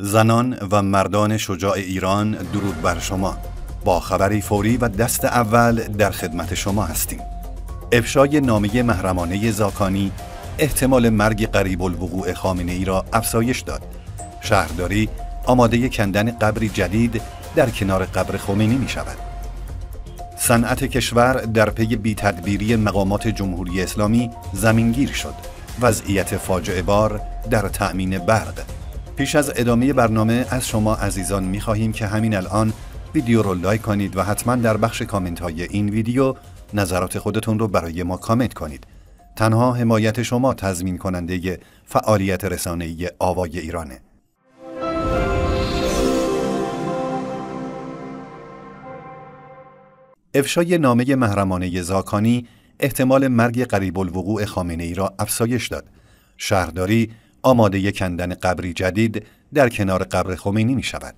زنان و مردان شجاع ایران درود بر شما با خبری فوری و دست اول در خدمت شما هستیم افشای نامه محرمانه زاکانی احتمال مرگ قریب الوقوع خامنه ای را افزایش داد شهرداری آماده کندن قبری جدید در کنار قبر خمینی می شود صنعت کشور در پی بی تدبیری مقامات جمهوری اسلامی زمینگیر شد وضعیت فاجعه بار در تأمین برق پیش از ادامه برنامه از شما عزیزان می خواهیم که همین الان ویدیو رو لایک کنید و حتما در بخش کامنت های این ویدیو نظرات خودتون رو برای ما کامنت کنید. تنها حمایت شما تضمین کننده فعالیت ای آوای ایرانه. افشای نامه محرمانه زاکانی احتمال مرگ قریب الوقوع خامنه ای را افزایش داد. شهرداری آماده کندن قبری جدید در کنار قبر خمینی می شود.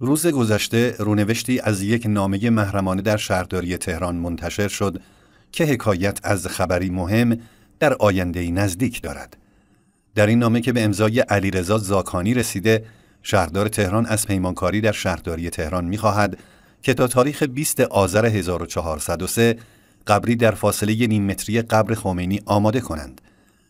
روز گذشته رونوشتی از یک نامه محرمانه در شهرداری تهران منتشر شد که حکایت از خبری مهم در آینده نزدیک دارد. در این نامه که به امضای علیرضا زاکانی رسیده، شهردار تهران از پیمانکاری در شهرداری تهران خواهد که تا تاریخ 20 آذر 1403 قبری در فاصله نیم یعنی متری قبر خمینی آماده کنند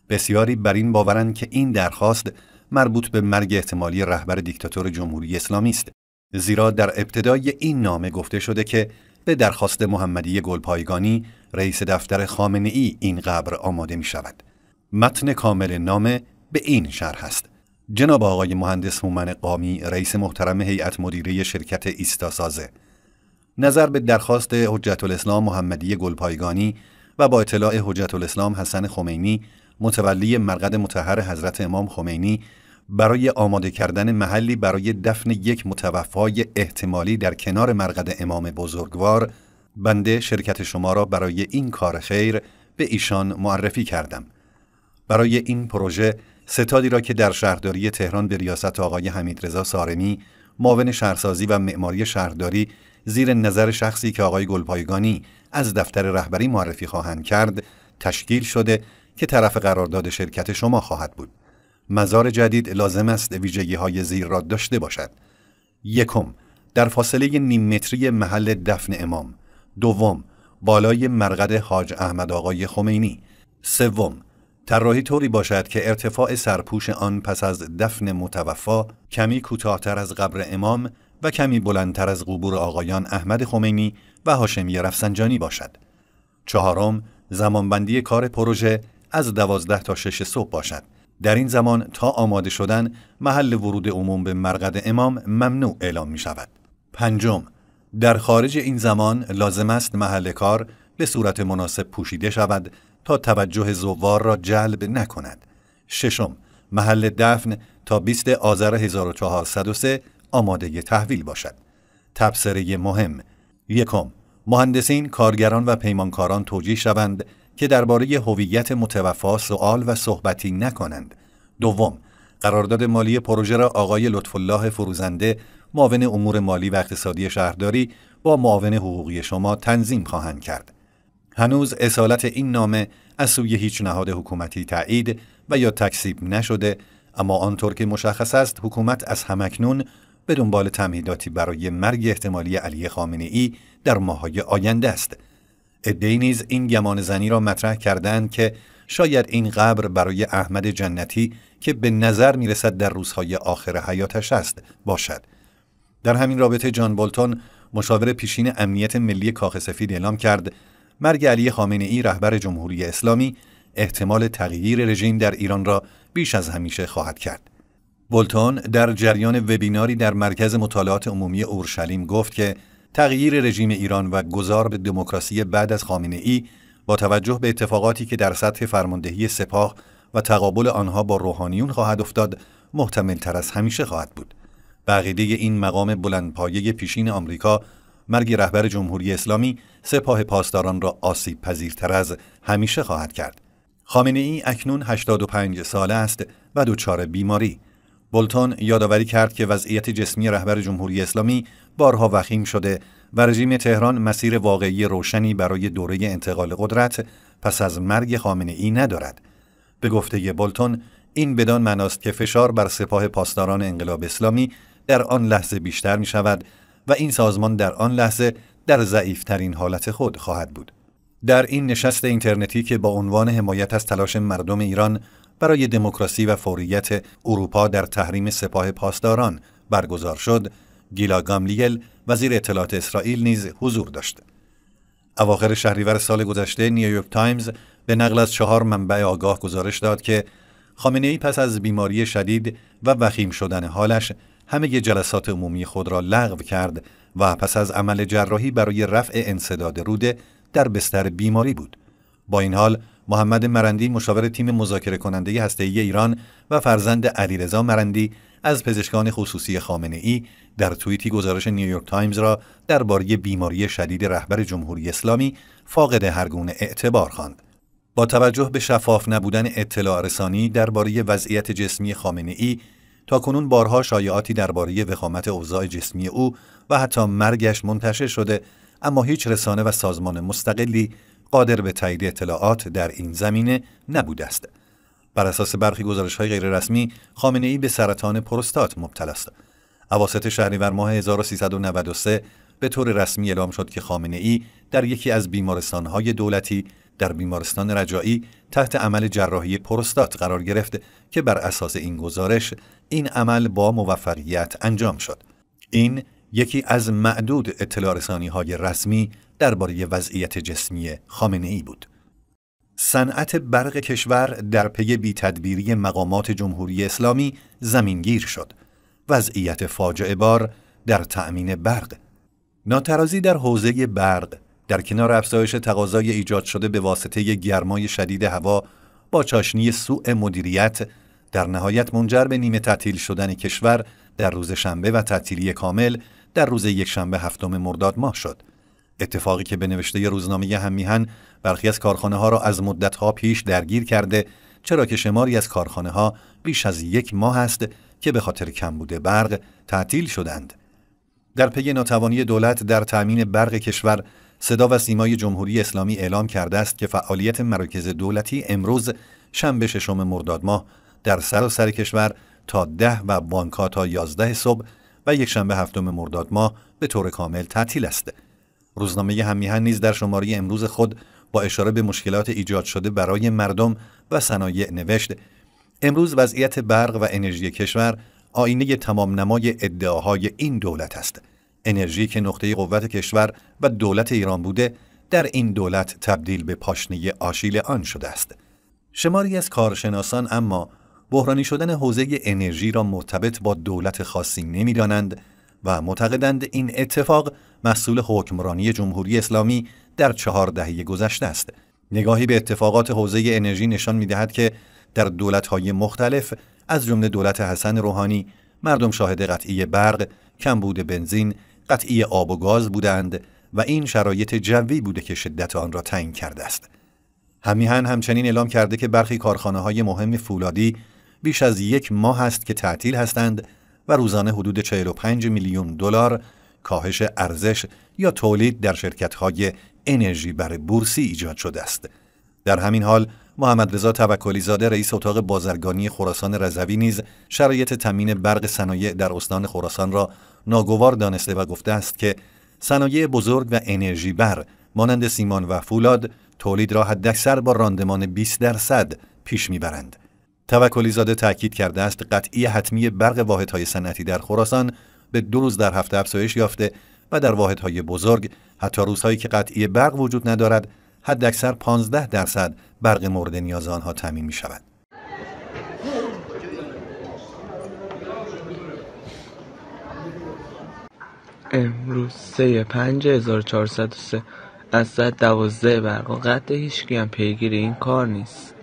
بسیاری بر این باورند که این درخواست مربوط به مرگ احتمالی رهبر دیکتاتور جمهوری اسلامی است زیرا در ابتدای این نامه گفته شده که به درخواست محمدی گلپایگانی رئیس دفتر خامنه ای این قبر آماده می شود متن کامل نامه به این شرح است جناب آقای مهندس مومن قامی رئیس محترم هیئت مدیره شرکت ایستا سازه. نظر به درخواست حجت الاسلام محمدی گلپایگانی و با اطلاع حجت الاسلام حسن خمینی متولی مرقد متحر حضرت امام خمینی برای آماده کردن محلی برای دفن یک متوفای احتمالی در کنار مرقد امام بزرگوار بنده شرکت شما را برای این کار خیر به ایشان معرفی کردم برای این پروژه ستادی را که در شهرداری تهران به ریاست آقای حمیدرضا سارمی معاون شهرسازی و معماری شهرداری زیر نظر شخصی که آقای گلپایگانی از دفتر رهبری معرفی خواهند کرد تشکیل شده که طرف قرارداد شرکت شما خواهد بود مزار جدید لازم است ویژگی های زیر را داشته باشد یکم در فاصله نیم متری محل دفن امام دوم بالای مرقد حاج احمد آقای خمینی سوم طراحی طوری باشد که ارتفاع سرپوش آن پس از دفن متوفا کمی کوتاهتر از قبر امام و کمی بلندتر از قبور آقایان احمد خمینی و هاشمی رفسنجانی باشد. چهارم، زمانبندی کار پروژه از دوازده تا شش صبح باشد. در این زمان تا آماده شدن محل ورود عموم به مرقد امام ممنوع اعلام می شود. پنجم در خارج این زمان لازم است محل کار به صورت مناسب پوشیده شود تا توجه زوار را جلب نکند. ششم محل دفن تا 20 آذر 1403 آماده تحویل باشد. تبصره مهم یکم مهندسین، کارگران و پیمانکاران توجیه شوند که درباره هویت متوفا سوال و صحبتی نکنند. دوم، قرارداد مالی پروژه را آقای لطف الله فروزنده معاون امور مالی و اقتصادی شهرداری با معاون حقوقی شما تنظیم خواهند کرد. هنوز اصالت این نامه از سوی هیچ نهاد حکومتی تایید و یا تکسیب نشده اما آنطور که مشخص است حکومت از همکنون به دنبال تمهیداتی برای مرگ احتمالی علی خامنه ای در ماهای آینده است عدهای نیز این گمان زنی را مطرح کردند که شاید این قبر برای احمد جنتی که به نظر میرسد در روزهای آخر حیاتش است باشد در همین رابطه جان بولتون مشاور پیشین امنیت ملی کاخ سفید اعلام کرد مرگ علی خامنه ای رهبر جمهوری اسلامی احتمال تغییر رژیم در ایران را بیش از همیشه خواهد کرد بولتون در جریان وبیناری در مرکز مطالعات عمومی اورشلیم گفت که تغییر رژیم ایران و گذار به دموکراسی بعد از خامنه ای با توجه به اتفاقاتی که در سطح فرماندهی سپاه و تقابل آنها با روحانیون خواهد افتاد محتمل تر از همیشه خواهد بود. بقیده این مقام بلندپایه پیشین آمریکا مرگ رهبر جمهوری اسلامی سپاه پاسداران را آسیب پذیرتر از همیشه خواهد کرد. خامنه ای اکنون 85 ساله است و دچار بیماری. بولتون یادآوری کرد که وضعیت جسمی رهبر جمهوری اسلامی بارها وخیم شده و رژیم تهران مسیر واقعی روشنی برای دوره انتقال قدرت پس از مرگ خامنه ای ندارد. به گفته بولتون این بدان مناست که فشار بر سپاه پاسداران انقلاب اسلامی در آن لحظه بیشتر می شود و این سازمان در آن لحظه در ضعیفترین حالت خود خواهد بود. در این نشست اینترنتی که با عنوان حمایت از تلاش مردم ایران برای دموکراسی و فوریت اروپا در تحریم سپاه پاسداران برگزار شد، گیلا گاملیل وزیر اطلاعات اسرائیل نیز حضور داشت. اواخر شهریور سال گذشته نیویورک تایمز به نقل از چهار منبع آگاه گزارش داد که خامنه ای پس از بیماری شدید و وخیم شدن حالش همه ی جلسات عمومی خود را لغو کرد و پس از عمل جراحی برای رفع انصداد روده در بستر بیماری بود. با این حال محمد مرندی مشاور تیم مذاکره کننده ای ایران و فرزند علیرضا مرندی از پزشکان خصوصی خامنه ای در توییتی گزارش نیویورک تایمز را درباره بیماری شدید رهبر جمهوری اسلامی فاقد هرگونه اعتبار خواند. با توجه به شفاف نبودن اطلاع رسانی درباره وضعیت جسمی خامنه ای تا کنون بارها شایعاتی درباره وخامت اوضاع جسمی او و حتی مرگش منتشر شده اما هیچ رسانه و سازمان مستقلی قادر به تایید اطلاعات در این زمینه نبوده است. بر اساس برخی گزارش های رسمی خامنه ای به سرطان پروستات مبتلا است. اواسط شهریور ماه 1393 به طور رسمی اعلام شد که خامنه ای در یکی از بیمارستان های دولتی در بیمارستان رجایی تحت عمل جراحی پروستات قرار گرفت که بر اساس این گزارش این عمل با موفقیت انجام شد. این یکی از معدود اطلاع های رسمی درباره وضعیت جسمی خامنه ای بود. صنعت برق کشور در پی بی تدبیری مقامات جمهوری اسلامی زمینگیر شد. وضعیت فاجعه بار در تأمین برق. ناترازی در حوزه برق در کنار افزایش تقاضای ایجاد شده به واسطه گرمای شدید هوا با چاشنی سوء مدیریت در نهایت منجر به نیمه تعطیل شدن کشور در روز شنبه و تعطیلی کامل در روز یکشنبه هفتم مرداد ماه شد. اتفاقی که به نوشته روزنامه همیهن برخی از کارخانه ها را از مدت ها پیش درگیر کرده چرا که شماری از کارخانه ها بیش از یک ماه است که به خاطر کمبود برق تعطیل شدند. در پی ناتوانی دولت در تأمین برق کشور صدا و سیمای جمهوری اسلامی اعلام کرده است که فعالیت مراکز دولتی امروز شنبه ششم مرداد ماه در سراسر سر کشور تا ده و بانکا تا یازده صبح و یک شنبه هفتم مرداد ماه به طور کامل تعطیل است. روزنامه همیهن نیز در شماری امروز خود با اشاره به مشکلات ایجاد شده برای مردم و صنایع نوشت امروز وضعیت برق و انرژی کشور آینه تمام نمای ادعاهای این دولت است انرژی که نقطه قوت کشور و دولت ایران بوده در این دولت تبدیل به پاشنه آشیل آن شده است شماری از کارشناسان اما بحرانی شدن حوزه انرژی را مرتبط با دولت خاصی نمیدانند و معتقدند این اتفاق مسئول حکمرانی جمهوری اسلامی در چهار دهه گذشته است نگاهی به اتفاقات حوزه انرژی نشان میدهد که در های مختلف از جمله دولت حسن روحانی مردم شاهد قطعی برق کمبود بنزین قطعی آب و گاز بودند و این شرایط جوی بوده که شدت آن را تعیین کرده است همیهن همچنین اعلام کرده که برخی کارخانه های مهم فولادی بیش از یک ماه است که تعطیل هستند و روزانه حدود 45 میلیون دلار کاهش ارزش یا تولید در شرکت‌های انرژی بر بورسی ایجاد شده است. در همین حال محمد رضا توکلی زاده رئیس اتاق بازرگانی خراسان رضوی نیز شرایط تامین برق صنایع در استان خراسان را ناگوار دانسته و گفته است که صنایع بزرگ و انرژی بر مانند سیمان و فولاد تولید را حداکثر با راندمان 20 درصد پیش میبرند. توکلی زاده تاکید کرده است قطعی حتمی برق واحدهای صنعتی در خراسان به دو روز در هفته افزایش یافته و در واحدهای بزرگ حتی روزهایی که قطعی برق وجود ندارد حد اکثر 15 درصد برق مورد نیاز آنها تامین می شود. امروز سه پنج سه از ساعت دوازده برقا قطع هیچکی هم پیگیری این کار نیست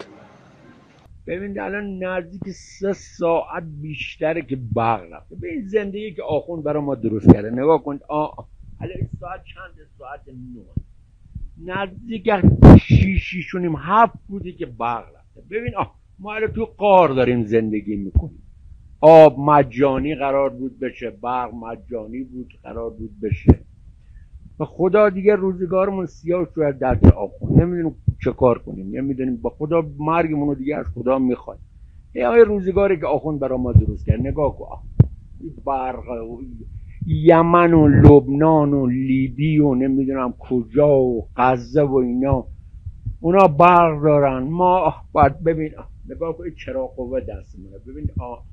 ببینید الان نزدیک سه ساعت بیشتره که برق رفته به زندگی که آخون برای ما درست کرده نگاه کنید آه الان ساعت چند ساعت نه نزدیک شیشیشونیم هفت بوده که برق رفته ببین آه ما الان تو قار داریم زندگی میکنیم آب مجانی قرار بود بشه برق مجانی بود قرار بود بشه و خدا دیگه روزگارمون سیاه شد در دست آخون نمیدونیم چه کار کنیم نمیدونیم با خدا مرگمون رو دیگه از خدا میخواد یه روزگاری که آخون برای ما درست کرد نگاه کن برق و یمن و لبنان و لیبی و نمیدونم کجا و غزه و اینا اونا برق دارن ما باید ببین نگاه کن چرا قوه دستمونه ببین آه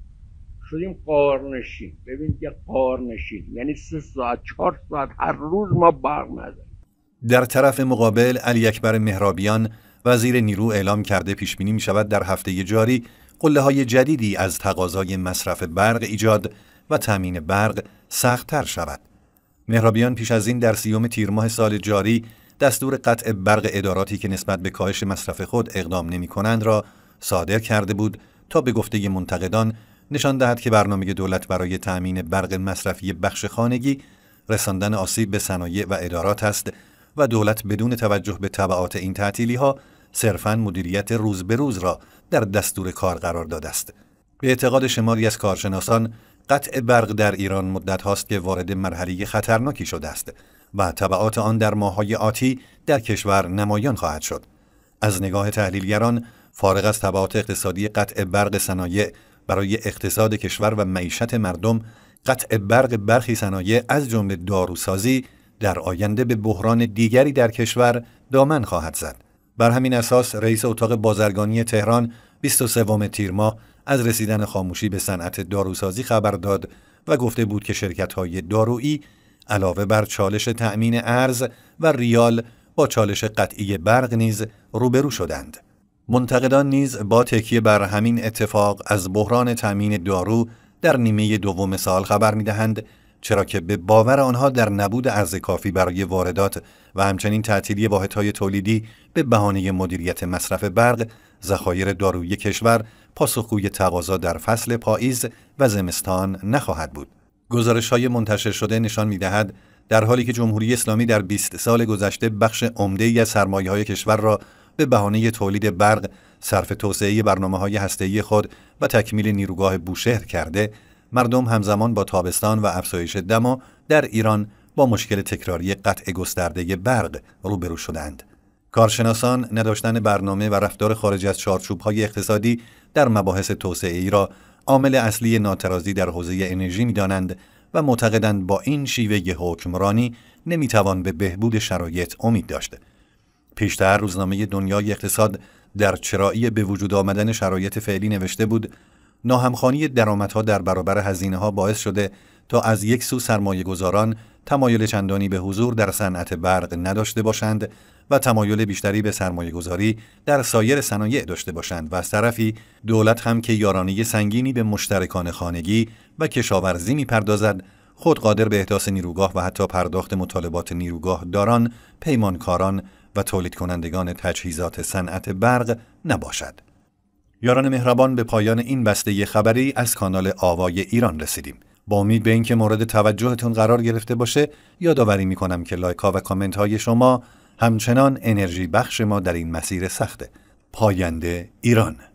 شدیم قارنشین ببین یه قارنشین یعنی سه ساعت چهار ساعت هر روز ما برق نداریم در طرف مقابل علی اکبر مهرابیان وزیر نیرو اعلام کرده پیش بینی می شود در هفته جاری قله های جدیدی از تقاضای مصرف برق ایجاد و تامین برق سختتر شود. مهرابیان پیش از این در سیوم تیرماه سال جاری دستور قطع برق اداراتی که نسبت به کاهش مصرف خود اقدام نمی کنند را صادر کرده بود تا به گفته منتقدان نشان دهد که برنامه دولت برای تأمین برق مصرفی بخش خانگی رساندن آسیب به صنایع و ادارات است و دولت بدون توجه به طبعات این تعطیلی ها صرفا مدیریت روز به روز را در دستور کار قرار داده است. به اعتقاد شماری از کارشناسان قطع برق در ایران مدت هاست که وارد مرحله خطرناکی شده است و طبعات آن در ماهای آتی در کشور نمایان خواهد شد. از نگاه تحلیلگران فارغ از طبعات اقتصادی قطع برق صنایع برای اقتصاد کشور و معیشت مردم قطع برق برخی صنایع از جمله داروسازی در آینده به بحران دیگری در کشور دامن خواهد زد بر همین اساس رئیس اتاق بازرگانی تهران 23 تیر ماه از رسیدن خاموشی به صنعت داروسازی خبر داد و گفته بود که های دارویی علاوه بر چالش تأمین ارز و ریال با چالش قطعی برق نیز روبرو شدند. منتقدان نیز با تکیه بر همین اتفاق از بحران تامین دارو در نیمه دوم سال خبر می دهند چرا که به باور آنها در نبود ارز کافی برای واردات و همچنین تعطیلی واحدهای تولیدی به بهانه مدیریت مصرف برق ذخایر دارویی کشور پاسخگوی تقاضا در فصل پاییز و زمستان نخواهد بود گزارش های منتشر شده نشان می دهد در حالی که جمهوری اسلامی در 20 سال گذشته بخش عمده از سرمایه کشور را به بهانه تولید برق صرف توسعه برنامه های هسته‌ای خود و تکمیل نیروگاه بوشهر کرده مردم همزمان با تابستان و افزایش دما در ایران با مشکل تکراری قطع گسترده برق روبرو شدند کارشناسان نداشتن برنامه و رفتار خارج از های اقتصادی در مباحث توسعه را عامل اصلی ناترازی در حوزه انرژی می دانند و معتقدند با این شیوه حکمرانی توان به بهبود شرایط امید داشت. پیشتر روزنامه دنیای اقتصاد در چرایی به وجود آمدن شرایط فعلی نوشته بود ناهمخانی درآمدها در برابر هزینه ها باعث شده تا از یک سو سرمایه گذاران تمایل چندانی به حضور در صنعت برق نداشته باشند و تمایل بیشتری به سرمایه گذاری در سایر صنایع داشته باشند و از طرفی دولت هم که یارانه سنگینی به مشترکان خانگی و کشاورزی پردازد خود قادر به احداث نیروگاه و حتی پرداخت مطالبات نیروگاه داران، پیمانکاران و تولید کنندگان تجهیزات صنعت برق نباشد. یاران مهربان به پایان این بسته خبری از کانال آوای ایران رسیدیم. با امید به اینکه مورد توجهتون قرار گرفته باشه یادآوری میکنم که لایک ها و کامنت های شما همچنان انرژی بخش ما در این مسیر سخته. پاینده ایران